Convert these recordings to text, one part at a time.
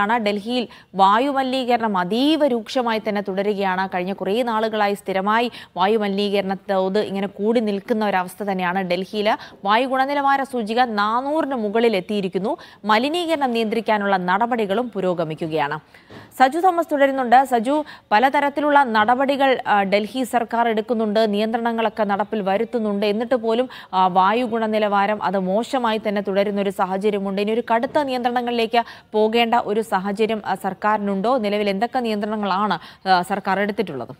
ാണ് ഡൽഹിയിൽ വായു മലിനീകരണം അതീവ രൂക്ഷമായി തന്നെ തുടരുകയാണ് കഴിഞ്ഞ കുറേ നാളുകളായി സ്ഥിരമായി വായു തോത് ഇങ്ങനെ കൂടി നിൽക്കുന്ന ഒരവസ്ഥ തന്നെയാണ് ഡൽഹിയിൽ വായു ഗുണനിലവാര സൂചിക നാനൂറിന് മുകളിൽ എത്തിയിരിക്കുന്നു മലിനീകരണം നിയന്ത്രിക്കാനുള്ള നടപടികളും പുരോഗമിക്കുകയാണ് സജു തോമസ് തുടരുന്നുണ്ട് സജു പലതരത്തിലുള്ള നടപടികൾ ഡൽഹി സർക്കാർ എടുക്കുന്നുണ്ട് നിയന്ത്രണങ്ങളൊക്കെ നടപ്പിൽ വരുത്തുന്നുണ്ട് എന്നിട്ട് പോലും വായു ഗുണനിലവാരം അത് മോശമായി തന്നെ തുടരുന്ന ഒരു സാഹചര്യമുണ്ട് ഇനി ഒരു കടുത്ത നിയന്ത്രണങ്ങളിലേക്ക് പോകേണ്ട ഒരു സാഹചര്യം സർക്കാരിനുണ്ടോ നിലവിൽ എന്തൊക്കെ നിയന്ത്രണങ്ങളാണ് സർക്കാർ എടുത്തിട്ടുള്ളത്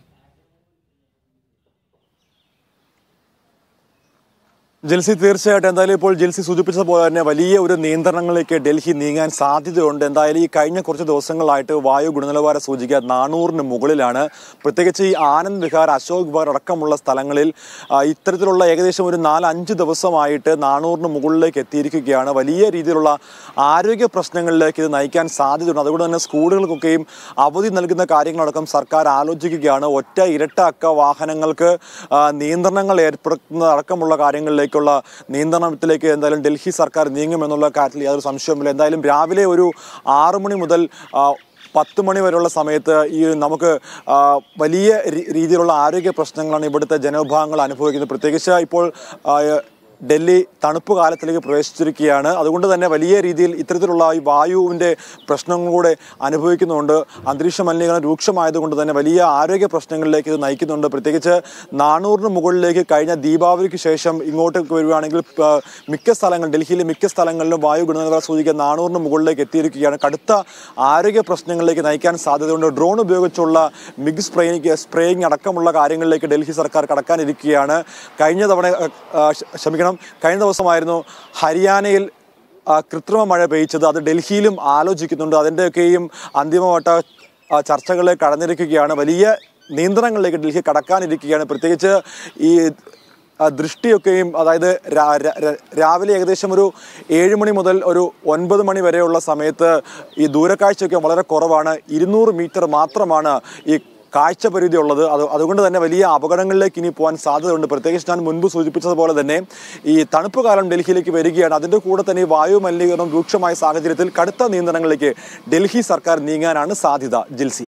ജെൽസി തീർച്ചയായിട്ടും എന്തായാലും ഇപ്പോൾ ജെൽസി സൂചിപ്പിച്ചത് പോലെ തന്നെ വലിയ ഒരു നിയന്ത്രണങ്ങളിലേക്ക് ഡൽഹി നീങ്ങാൻ സാധ്യതയുണ്ട് എന്തായാലും ഈ കഴിഞ്ഞ കുറച്ച് ദിവസങ്ങളായിട്ട് വായു ഗുണനിലവാര സൂചിക നാനൂറിന് മുകളിലാണ് പ്രത്യേകിച്ച് ഈ ആനന്ദ് വിഹാർ അശോക് വിഹാർ അടക്കമുള്ള സ്ഥലങ്ങളിൽ ഇത്തരത്തിലുള്ള ഏകദേശം ഒരു നാലഞ്ച് ദിവസമായിട്ട് നാനൂറിന് മുകളിലേക്ക് എത്തിയിരിക്കുകയാണ് വലിയ രീതിയിലുള്ള ആരോഗ്യ പ്രശ്നങ്ങളിലേക്ക് ഇത് നയിക്കാൻ സാധ്യതയുണ്ട് അതുകൊണ്ട് തന്നെ സ്കൂളുകൾക്കൊക്കെയും അവധി നൽകുന്ന കാര്യങ്ങളടക്കം സർക്കാർ ആലോചിക്കുകയാണ് ഒറ്റ ഇരട്ട അക്ക വാഹനങ്ങൾക്ക് നിയന്ത്രണങ്ങൾ ഏർപ്പെടുത്തുന്നതടക്കമുള്ള കാര്യങ്ങളിലേക്ക് രീതിയിലേക്കുള്ള നിയന്ത്രണത്തിലേക്ക് എന്തായാലും ഡൽഹി സർക്കാർ നീങ്ങുമെന്നുള്ള കാര്യത്തിൽ യാതൊരു സംശയവുമില്ല എന്തായാലും രാവിലെ ഒരു ആറു മണി മുതൽ പത്ത് മണി വരെയുള്ള സമയത്ത് ഈ നമുക്ക് വലിയ രീതിയിലുള്ള ആരോഗ്യ പ്രശ്നങ്ങളാണ് ഇവിടുത്തെ ജനവിഭാഗങ്ങൾ അനുഭവിക്കുന്നത് പ്രത്യേകിച്ച് ഇപ്പോൾ ഡൽഹി തണുപ്പ് കാലത്തിലേക്ക് പ്രവേശിച്ചിരിക്കുകയാണ് അതുകൊണ്ട് തന്നെ വലിയ രീതിയിൽ ഇത്തരത്തിലുള്ള ഈ വായുവിൻ്റെ പ്രശ്നങ്ങൾ കൂടെ അനുഭവിക്കുന്നുണ്ട് അന്തരീക്ഷ മലിനീകരണം രൂക്ഷമായതുകൊണ്ട് തന്നെ വലിയ ആരോഗ്യ പ്രശ്നങ്ങളിലേക്ക് ഇത് നയിക്കുന്നുണ്ട് പ്രത്യേകിച്ച് നാനൂറിന് മുകളിലേക്ക് കഴിഞ്ഞ ദീപാവലിക്ക് ശേഷം ഇങ്ങോട്ടേക്ക് വരികയാണെങ്കിൽ മിക്ക സ്ഥലങ്ങൾ ഡൽഹിയിലെ മിക്ക സ്ഥലങ്ങളിലും വായു ഗുണനിലവാര സൂചിക നാനൂറിന് മുകളിലേക്ക് എത്തിയിരിക്കുകയാണ് കടുത്ത ആരോഗ്യ പ്രശ്നങ്ങളിലേക്ക് നയിക്കാൻ സാധ്യതയുണ്ട് ഡ്രോൺ ഉപയോഗിച്ചുള്ള മിഗ് സ്പ്രേയിങ് സ്പ്രേയിങ് അടക്കമുള്ള കാര്യങ്ങളിലേക്ക് ഡൽഹി സർക്കാർ കടക്കാനിരിക്കുകയാണ് കഴിഞ്ഞ തവണ ക്ഷമിക്കണം ക്ഷമിക്കണം കഴിഞ്ഞ ദിവസമായിരുന്നു ഹരിയാനയിൽ കൃത്രിമ മഴ പെയ്ച്ചത് അത് ഡൽഹിയിലും ആലോചിക്കുന്നുണ്ട് അതിൻ്റെയൊക്കെയും അന്തിമവട്ട ചർച്ചകളെ കടന്നിരിക്കുകയാണ് വലിയ നിയന്ത്രണങ്ങളിലേക്ക് ഡൽഹി കടക്കാനിരിക്കുകയാണ് പ്രത്യേകിച്ച് ഈ ദൃഷ്ടിയൊക്കെയും അതായത് രാവിലെ ഏകദേശം ഒരു ഏഴ് മണി മുതൽ ഒരു ഒൻപത് മണി വരെയുള്ള സമയത്ത് ഈ ദൂരക്കാഴ്ചയൊക്കെ വളരെ കുറവാണ് ഇരുന്നൂറ് മീറ്റർ മാത്രമാണ് ഈ കാഴ്ചപരിധി ഉള്ളത് അത് അതുകൊണ്ട് തന്നെ വലിയ അപകടങ്ങളിലേക്ക് ഇനി പോകാൻ സാധ്യതയുണ്ട് പ്രത്യേകിച്ച് ഞാൻ മുൻപ് സൂചിപ്പിച്ചതുപോലെ തന്നെ ഈ തണുപ്പ് കാലം ഡൽഹിയിലേക്ക് വരികയാണ് അതിൻ്റെ കൂടെ തന്നെ ഈ വായു മലിനീകരണം രൂക്ഷമായ സാഹചര്യത്തിൽ കടുത്ത നിയന്ത്രണങ്ങളിലേക്ക് ഡൽഹി സർക്കാർ നീങ്ങാനാണ് സാധ്യത ജിൽസി